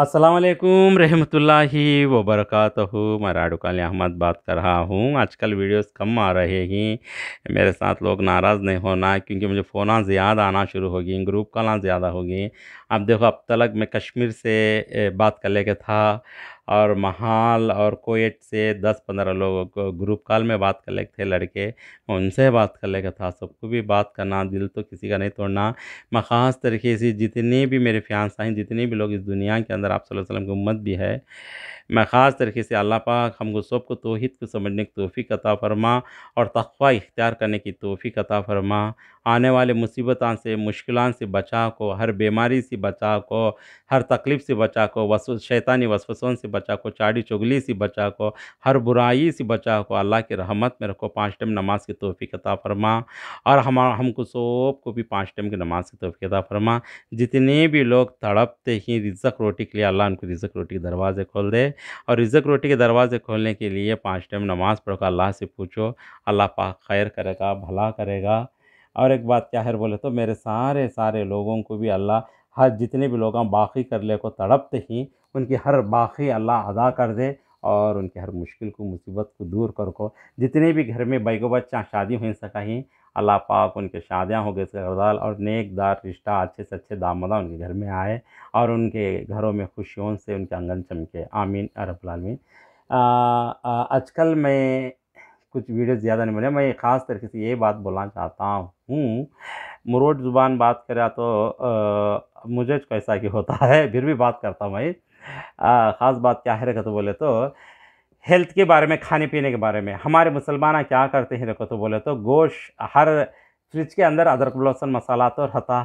असलम रहमतुल्लाहि वबरकत मैं काली अहमद बात कर रहा हूँ आजकल वीडियोस कम आ रहे हैं मेरे साथ लोग नाराज़ नहीं होना क्योंकि मुझे फ़ोन ज़्यादा आना शुरू हो गई ग्रुप कॉल ज़्यादा हो गई अब देखो अब तलक मैं कश्मीर से बात कर लेके था और महाल और कोयट से दस पंद्रह लोगों को ग्रुप कॉल में बात कर लेते थे लड़के उनसे बात कर लेगा था सबको भी बात करना दिल तो किसी का नहीं तोड़ना मैं ख़ास तरीके से जितने भी मेरे फ्यांस हैं जितने भी लोग इस दुनिया के अंदर आप वसल्लम की उम्मत भी है मैं ख़ास तरीके से अल्लाह पाक हमको सब को तोहद को समझने की तोफ़ी कता फरमा और तखवा इख्तियार करने की तोहफ़ी कता फरमा आने वाले मुसीबत से मुश्किल से बचा को हर बीमारी से बचा को हर तकलीफ़ से बचा को वस शैतानी वसफसों से बचा को चाड़ी चुगली से बचा को हर बुराई से बचा को अल्लाह की रहमत में रखो पाँच टाइम नमाज की तोहफ़ी कता फरमा और हम हमको सब को भी पाँच टाइम की नमाज की तोफ़ी अता फरमा जितने भी लोग तड़पते ही रिजक रोटी के लिए अल्लाह उनको रिजक रोटी के दरवाज़े खोल दे और रिजक रोटी के दरवाज़े खोलने के लिए पाँच टाइम नमाज़ पढ़ो अल्लाह से पूछो अल्लाह पाक खैर करेगा भला करेगा और एक बात क्या है बोले तो मेरे सारे सारे लोगों को भी अल्लाह हर जितने भी लोग बाकी ले को तड़पते ही उनकी हर बाकी अल्लाह अदा कर दे और उनके हर मुश्किल को मुसीबत को दूर कर को जितने भी घर में बैगो बच्चा शादी हो सका ही अल्लाह पाक उनके शादियाँ हो गए गरदाल और नेकदार रिश्ता अच्छे से अच्छे दामदा उनके घर में आए और उनके घरों में खुशियों से उनके आंगन चमके आमीन अरबलालमीन आजकल मैं कुछ वीडियो ज़्यादा नहीं बने मैं ख़ास तरीके से ये बात बोलना चाहता हूँ मुरोड ज़ुबान बात करा तो आ, मुझे कैसा कि होता है फिर भी बात करता हूँ मैं ख़ास बात क्या है रखो तो बोले तो हेल्थ के बारे में खाने पीने के बारे में हमारे मुसलमान क्या करते हैं रखो तो बोले तो गोश हर फ्रिज के अंदर अदरक लहसुन मसाला तो रहता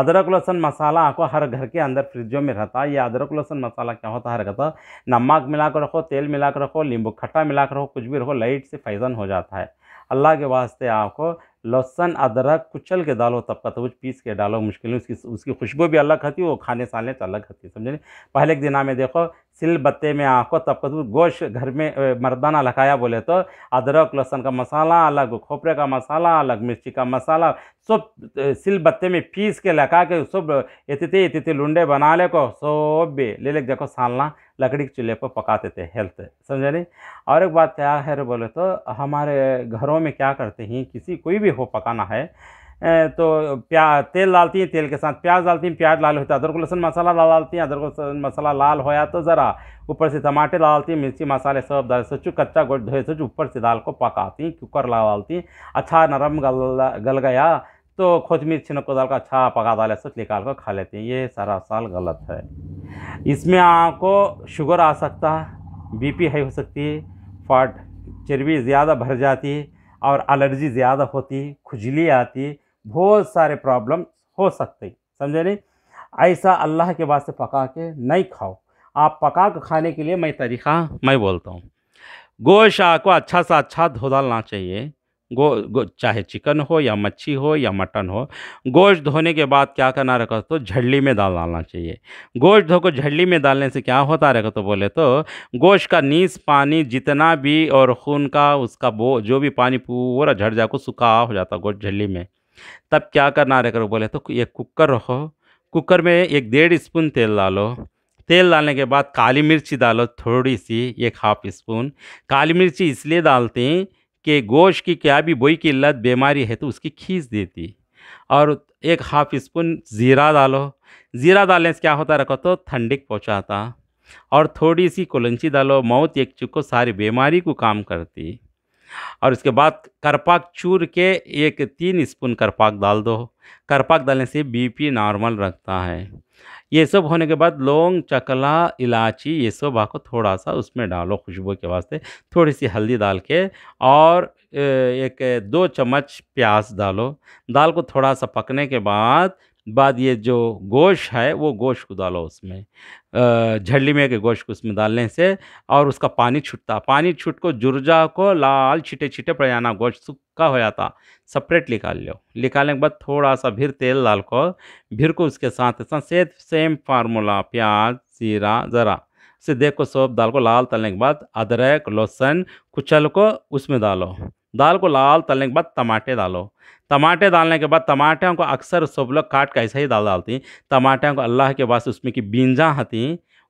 अदरक लहसुन मसाला आपको हर घर के अंदर फ्रिजों में रहता है ये अदरक लहसुन मसाला क्या होता है हर तो नमक मिला कर रखो तेल मिला कर रखो नींबू खट्टा मिला कर रखो कुछ भी रखो लाइट से फैज़न हो जाता है अल्लाह के वास्ते आपको लहसन अदरक कुचल के डालो तब का तबूज पीस के डालो मुश्किल उसकी उसकी खुशबू भी अलग खाती है वो खाने सालने तो अलग खाती है समझे पहले के दिन में देखो सिल बत्ते में आँखों तपकू गोश घर में मर्दाना लगाया बोले तो अदरक लहसुन का मसाला अलग खोपरे का मसाला अलग मिर्ची का मसाला सब सिल बत्ते में पीस के लगा के सब इतते इतते लुंडे बना ले को सब भी ले ले देखो सालना लकड़ी के चूल्हे पर पकाते थे हेल्थ समझे नहीं और एक बात क्या है बोले तो हमारे घरों में क्या करते हैं किसी कोई भी हो पकाना है Eh, तो प्या तेल डालती हैं तेल के साथ प्याज डालती हैं प्याज लाल होता है अदरक लहसुन मसाला डालती हैं अदरक लहसुन मसाला लाल होया तो ज़रा ऊपर से टमाटर डालती हैं मिर्ची मसाले सब डाल सोचू कच्चा गोट धोए सोचू ऊपर से दाल को पकाती हैं कुकर ला डालती हैं अच्छा नरम गल गल गया तो खोज मिर्च छिनको डाल का अच्छा पका डाले सोच निकाल कर खा लेती हैं ये सारा साल गलत है इसमें आपको शुगर आ सकता है बीपी हाई हो सकती है फैट चर्बी ज़्यादा भर जाती है और एलर्जी ज़्यादा होती खुजली आती बहुत सारे प्रॉब्लम हो सकते हैं समझे नहीं ऐसा अल्लाह के वास्ते पका के नहीं खाओ आप पका के खाने के लिए मैं तरीक़ा मैं बोलता हूँ गोश को अच्छा सा अच्छा धो डालना चाहिए गो, गो चाहे चिकन हो या मच्छी हो या मटन हो गोश्त धोने के बाद क्या करना रखा तो झड़ली में डाल डालना चाहिए गोश्त धो को झड़ली में डालने से क्या होता रहेगा तो बोले तो गोश का नीस पानी जितना भी और खून का उसका बो जो भी पानी पूरा झड़ जा को सुखा हो जाता गोश्त झड़ली में तब क्या करना रहेगा बोले तो ये कुकर रखो कुकर में एक डेढ़ स्पून तेल डालो तेल डालने के बाद काली मिर्ची डालो थोड़ी सी एक हाफ स्पून काली मिर्ची इसलिए डालते हैं कि गोश्त की क्या भी बोई की लत बीमारी है तो उसकी खींच देती और एक हाफ स्पून ज़ीरा डालो ज़ीरा डालने से क्या होता रखो तो ठंडिक पहुँचाता और थोड़ी सी कुलंची डालो मौत एक चुको सारी बीमारी को काम करती और उसके बाद करपाक चूर के एक तीन स्पून करपाक डाल दो करपाक डालने से बीपी नॉर्मल रखता है ये सब होने के बाद लौंग चकला इलायची ये सब आपको थोड़ा सा उसमें डालो खुशबू के वास्ते थोड़ी सी हल्दी डाल के और एक दो चम्मच प्याज डालो दाल को थोड़ा सा पकने के बाद बाद ये जो गोश है वो गोश को डालो उसमें झड़ली में के गोश को उसमें डालने से और उसका पानी छूटता पानी छूट को जुर्जा को लाल छिटे छिटे पड़ जाना गोश सूखा हो जाता सेपरेट निकाल लो निकालने के बाद थोड़ा सा फिर तेल डाल को भीर को उसके साथ साथ से सेम फार्मूला प्याज जीरा ज़रा उसे देख को सोप डाल को लाल तलने के बाद अदरक लहसुन कुचल को उसमें डालो दाल को लाल तलने के बाद टमाटे डालो टमाटे डालने के बाद टमाटे को अक्सर सब लोग काट के ऐसे ही दाल डालती हैं टमाटे को अल्लाह के पास उसमें की बींजा हती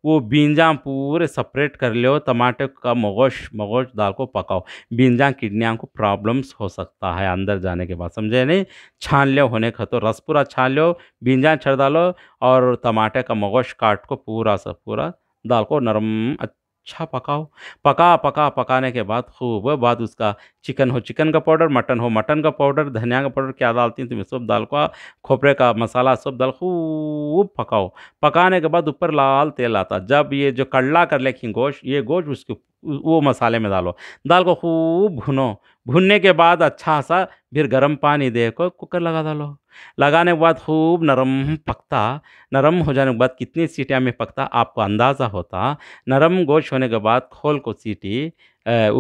वो बींजा पूरे सेपरेट कर लो टमाटे का मगोश मगोश दाल को पकाओ बींजा किडनियाँ को प्रॉब्लम्स हो सकता है अंदर जाने के बाद समझे नहीं छान लो होने का तो रस पूरा छान लो बींजा छड़ डालो और टमाटे का मगोश काट को पूरा सा पूरा दाल को नरम अच्छा पकाओ पका पका पकाने के बाद खूब बाद उसका चिकन हो चिकन का पाउडर मटन हो मटन का पाउडर धनिया का पाउडर क्या डालती हैं तुम्हें सब दाल का खोपरे का मसाला सब दाल खूब पकाओ पकाने के बाद ऊपर लाल तेल आता जब ये जो कड़ला कर लेखी गोश्त ये गोश्त उसके वो मसाले में डालो दाल को खूब भुनो भुनने के बाद अच्छा सा फिर गर्म पानी दे को कुकर लगा डालो लगाने के बाद खूब नरम पकता नरम हो जाने के बाद कितनी सीटियाँ में पकता आपको अंदाज़ा होता नरम गोश होने के बाद खोल को सीटी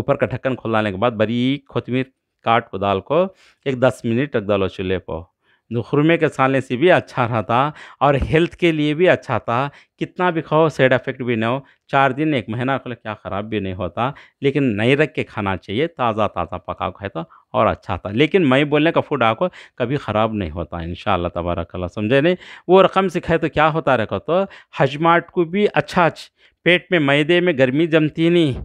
ऊपर का ढक्कन खोल के बाद बड़ी खोतमीर काट को दाल को एक दस मिनट रख डालो चूल्हे पर खुरमे के साले से भी अच्छा रहता और हेल्थ के लिए भी अच्छा था कितना भी खाओ साइड इफ़ेक्ट भी ना हो चार दिन एक महीना क्या ख़राब भी नहीं होता लेकिन नहीं रख के खाना चाहिए ताज़ा ताज़ा पका खाए तो और अच्छा था लेकिन मैं बोलने का फूड आपको कभी ख़राब नहीं होता इन शाला तबारकल्ला समझे नहीं वो रकम सिखाए तो क्या होता रखो तो हजमाट को भी अच्छा पेट में मैदे में गर्मी जमती नहीं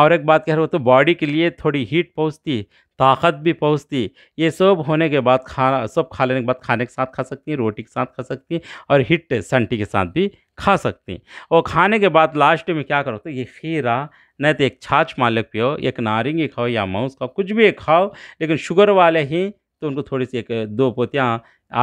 और एक बात कह रहे हो तो बॉडी के लिए थोड़ी हीट पहुँचती ताकत भी पहुँचती ये सब होने के बाद खाना सब खा लेने के बाद खाने के साथ खा सकती हैं रोटी के साथ खा सकती हैं और हिट संटी के साथ भी खा सकती हैं और खाने के बाद लास्ट में क्या करो तो ये खीरा नहीं तो एक छाछ मालक पियो एक नारंगी खाओ या माउस खाओ कुछ भी खाओ लेकिन शुगर वाले ही तो उनको थोड़ी सी एक दो पोतियाँ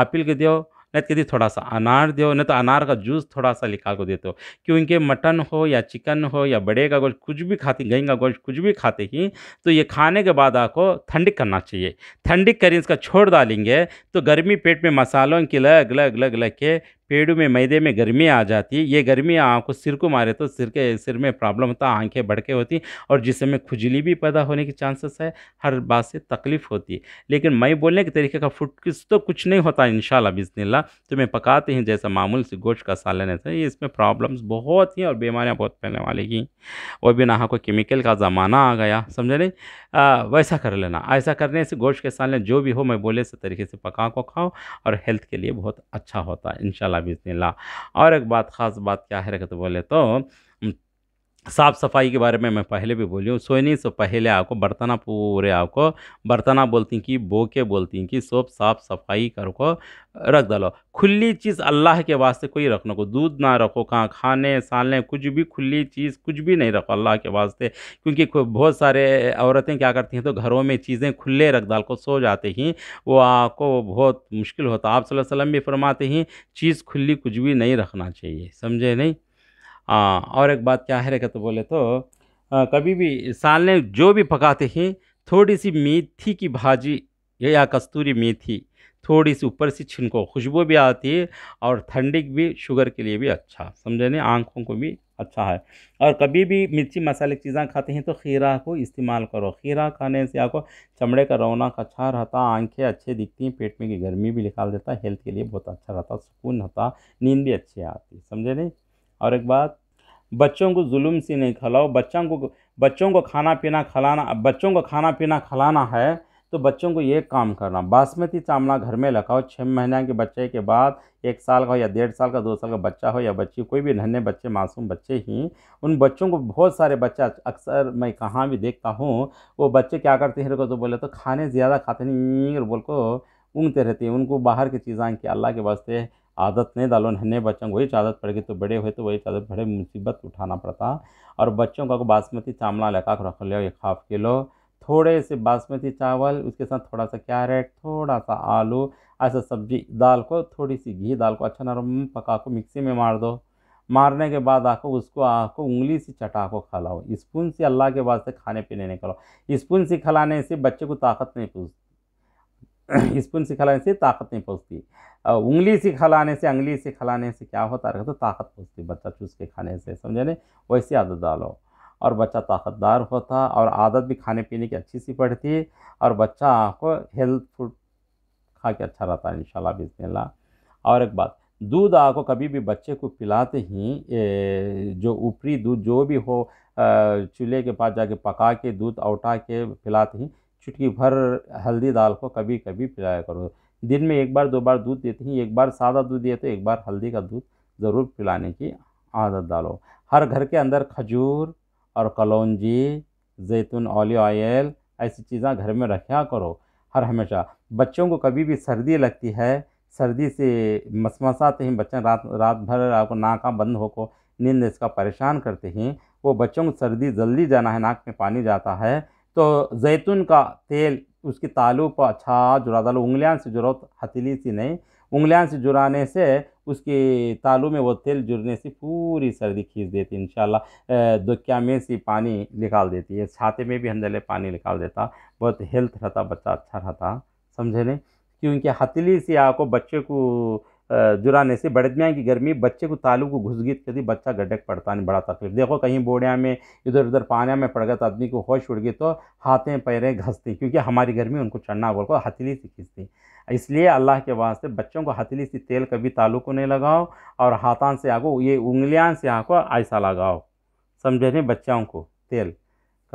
आपिल के दो नहीं तो कहती थोड़ा सा अनार दो नहीं तो अनार का जूस थोड़ा सा निकाल को देते हो क्योंकि मटन हो या चिकन हो या बड़े का गोश्त कुछ भी खाते गई का गोश्त कुछ भी खाते ही तो ये खाने के बाद आपको ठंडिक करना चाहिए ठंडिक करें इसका छोड़ डालेंगे तो गर्मी पेट में मसालों की लग लग लग लग के पेड़ में मैदे में गर्मी आ जाती है ये गर्मी आँख सिर को मारे तो सिर के सिर में प्रॉब्लम होता है आँखें के होती और जिसमें खुजली भी पैदा होने की चांसेस है हर बात से तकलीफ़ होती है लेकिन मैं बोलने के तरीके का फुट तो कुछ नहीं होता इन बिजनिल्ला तो मैं पकाते हैं जैसा मामूल से गोश्त का सालन है से तो इसमें प्रॉब्लम्स बहुत ही और बीमारियाँ बहुत फैलने वाली हैं और भी नहा को केमिकल का ज़माना आ गया समझे नहीं वैसा कर लेना ऐसा करने से गोश्त के सालन जो भी हो मैं बोले से तरीके से पका को खाओ और हेल्थ के लिए बहुत अच्छा होता है इन बिस्मिल्ला और एक बात ख़ास बात क्या है रखते बोले तो साफ़ सफाई के बारे में मैं पहले भी बोली हूँ सोने से पहले आपको बर्तना पूरे आपको बर्तना बोलती कि बोके बोलती कि सोप साफ़ सफाई कर को रख डालो खुली चीज़ अल्लाह के वास्ते कोई रखने को दूध ना रखो कहाँ खाने सालने कुछ भी खुली चीज़ कुछ भी नहीं रखो अल्लाह के वास्ते क्योंकि बहुत सारे औरतें क्या करती हैं तो घरों में चीज़ें खुले रख डाल को सो जाते हैं वो आपको बहुत मुश्किल होता आप सल्लल्लाहु अलैहि वसल्लम भी फरमाते हैं चीज़ खुली कुछ भी नहीं रखना चाहिए समझे नहीं हाँ और एक बात क्या है तो बोले तो आ, कभी भी सालने जो भी पकाते हैं थोड़ी सी मेथी की भाजी या कस्तूरी मेथी थोड़ी सी ऊपर से छिनको खुशबू भी आती है और ठंडी भी शुगर के लिए भी अच्छा समझे नहीं आँखों को भी अच्छा है और कभी भी मिर्ची मसाले की चीज़ें खाते हैं तो खीरा को इस्तेमाल करो खीरा खाने से आपको चमड़े का रौनक अच्छा रहता आंखें अच्छे दिखती हैं पेट में की गर्मी भी निकाल देता है हेल्थ के लिए बहुत अच्छा रहता सुकून रहता नींद भी अच्छी आती समझे नहीं और एक बात बच्चों को जुल्म से नहीं खिलाओ बच्चों को बच्चों को खाना पीना खिलाना बच्चों को खाना पीना खिलाना है तो बच्चों को ये काम करना बासमती चावला घर में लगाओ छः महीने के बच्चे के बाद एक साल का या डेढ़ साल का दो साल का बच्चा हो या बच्ची कोई भी नन्हे बच्चे मासूम बच्चे ही उन बच्चों को बहुत सारे बच्चा अक्सर मैं कहाँ भी देखता हूँ वो बच्चे क्या करते हैं तो बोले तो खाने ज़्यादा खाते नहीं और बोल को ऊँगते रहते हैं उनको बाहर की चीज़ें कि अल्लाह के वास्ते आदत नहीं डालो नन्हे बच्चों को वही आदत पड़ गई तो बड़े हुए तो वही आदत बड़े मुसीबत उठाना पड़ता और बच्चों का बासमती चावला लगा कर रख लो एक हाफ किलो थोड़े से बासमती चावल उसके साथ थोड़ा सा कैरेट थोड़ा सा आलू ऐसा सब्जी दाल को थोड़ी सी घी दाल को अच्छा नरम पका को मिक्सी में मार दो मारने के बाद आको उसको आको उंगली से चटा को खिलाओ स्पून से अल्लाह के वास्ते खाने पीने नहीं स्पून से खिलाने से बच्चे को ताकत नहीं पहुँचती स्पून से खिलाने से ताकत नहीं पहुँचती उंगली से खिलाने से अंगली से खिलाने से क्या होता रहेगा तो ताकत पहुँचती बच्चा चूस के खाने से समझे नहीं वैसी आदत डालो और बच्चा ताकतदार होता और आदत भी खाने पीने की अच्छी सी पड़ती और बच्चा को हेल्थ फूड खा के अच्छा रहता है इनशाला बिजनेला और एक बात दूध आपको कभी भी बच्चे को पिलाते ही जो ऊपरी दूध जो भी हो चूल्हे के पास जाके पका के दूध औटा के पिलाते ही चुटकी भर हल्दी दाल को कभी कभी पिलाया करो दिन में एक बार दो बार दूध देते हैं एक बार सादा दूध देते तो एक बार हल्दी का दूध ज़रूर पिलाने की आदत डालो हर घर के अंदर खजूर और कलौजी जैतून ऑलिव ऑयल ऐसी चीज़ें घर में रखा करो हर हमेशा बच्चों को कभी भी सर्दी लगती है सर्दी से मसमसाते हैं बच्चे रात रात भर आपको नाका बंद होकर नींद इसका परेशान करते हैं वो बच्चों को सर्दी जल्दी जाना है नाक में पानी जाता है तो जैतून का तेल उसकी तालू पर अच्छा जुड़ा डालो उंगलियाँ से जुड़ो हथेली सी नहीं उंगलियाँ से जुड़ाने से उसके तालू में वो तेल जुड़ने से पूरी सर्दी खींच देती है इन दुखिया में से पानी निकाल देती है छाते में भी हमदले पानी निकाल देता बहुत हेल्थ रहता बच्चा अच्छा रहता समझे नहीं क्योंकि हथेली से आपको बच्चे को जुराने से बड़दमिया की गर्मी बच्चे को तालू को घुस गई कभी बच्चा गड्ढे पड़ता नहीं बड़ा तकलीफ देखो कहीं बोड़िया में इधर उधर पानिया में पड़ गया तो आदमी को होश उड़ गई तो हाथें पैरें घसती क्योंकि हमारी गर्मी उनको चढ़ना बोल को हथेली से खींचती इसलिए अल्लाह के वास्ते बच्चों को हथली से तेल कभी तालू को नहीं लगाओ और हाथान से आको ये उंगलियाँ से आको ऐसा लगाओ समझे नहीं बच्चों को तेल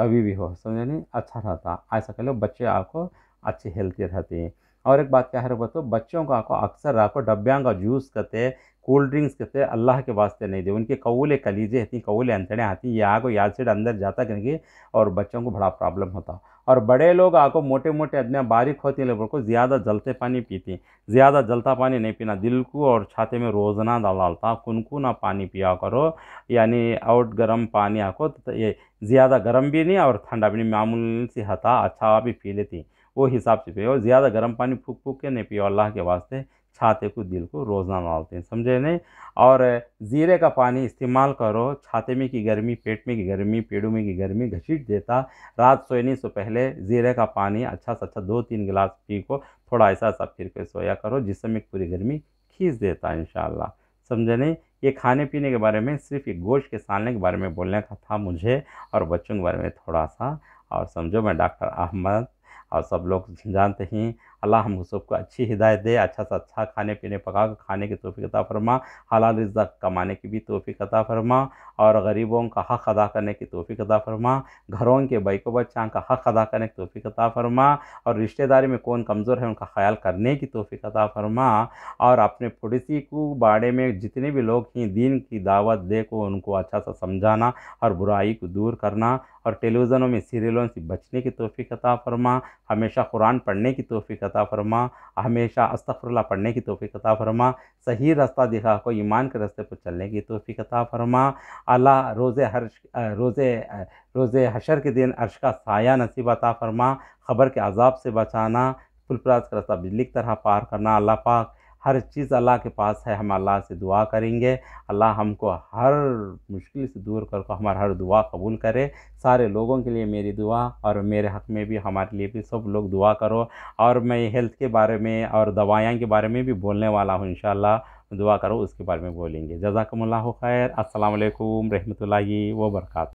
कभी भी हो समझे नहीं अच्छा रहता ऐसा कर लो बच्चे आपको अच्छे हेल्थी रहते हैं और एक बात क्या है वो तो बच्चों का को अक्सर जूस कहते कोल्ड ड्रिंक्स कहते अल्लाह के वास्ते नहीं दे उनके कौले कलीजे हती कौले अंतड़े आती ये आगो याद से अंदर जाता करेंगे और बच्चों को बड़ा प्रॉब्लम होता और बड़े लोग आको मोटे मोटे आदमी बारीक होते हैं लोगों को ज़्यादा जलते पानी पीती ज़्यादा जलता पानी नहीं पीना दिल को और छाते में रोज़ना डालता कुनको ना पानी पिया करो यानी आउट गर्म पानी आको तो ये ज़्यादा गर्म भी नहीं और ठंडा भी नहीं मामूल सी हता अच्छा भी पी लेती वो हिसाब से पियो ज़्यादा गर्म पानी फूक फूक के नहीं पियो अल्लाह के वास्ते छाते को दिल को रोज़ना डालते हैं समझे नहीं और ज़ीरे का पानी इस्तेमाल करो छाते में की गर्मी पेट में की गर्मी पेड़ों में की गर्मी घसीट देता रात सोने से पहले ज़ीरे का पानी अच्छा सा अच्छा दो तीन गिलास पी को थोड़ा ऐसा ऐसा फिर के सोया करो में पूरी गर्मी खींच देता है इन समझे नहीं ये खाने पीने के बारे में सिर्फ ये गोश्त के सालने के बारे में बोलने का था मुझे और बच्चों के बारे में थोड़ा सा और समझो मैं डॉक्टर अहमद और सब लोग जानते ही अल्लाह हम सबको अच्छी हिदायत दे अच्छा से अच्छा खाने पीने पका कर खाने की तोफ़ी अदा फरमा हलाल रज़ा कमाने की भी तोफ़ी अदा फरमा और गरीबों का हक़ अदा करने की तोफ़ी अदा फरमा घरों के बैको बच्चा का हक़ अदा करने की तोफ़ी अदा फरमा और रिश्तेदारी में कौन कमज़ोर है उनका ख्याल करने की तोफ़ी अदा फरमा और अपने पड़ोसी को बाड़े में जितने भी लोग हैं दीन की दावत दे को उनको अच्छा सा समझाना और बुराई को दूर करना और टेलीविज़नों में सीरियलों से बचने की तोफ़ी अता फरमा हमेशा कुरान पढ़ने की तोफ़ी अता फरमा हमेशा अस्तफ़रला पढ़ने की तोफ़ी अता फरमा सही रास्ता दिखा को ईमान के रास्ते पर चलने की तोफ़ी अता फरमा अला रोज़ हर रोज़े रोज़ हशर के दिन अर्श का साया नसीब अता फरमा ख़बर के अजाब से बचाना फुलपराज का रास्ता बिजली की तरह पार करना अल्लाह पाक हर चीज़ अल्लाह के पास है हम अल्लाह से दुआ करेंगे अल्लाह हमको हर मुश्किल से दूर करके हमारा हर दुआ कबूल करे सारे लोगों के लिए मेरी दुआ और मेरे हक़ में भी हमारे लिए भी सब लोग दुआ करो और मैं हेल्थ के बारे में और दवाइयाँ के बारे में भी बोलने वाला हूँ इन दुआ करो उसके बारे में बोलेंगे जजाकमल खैर असल रहमत ला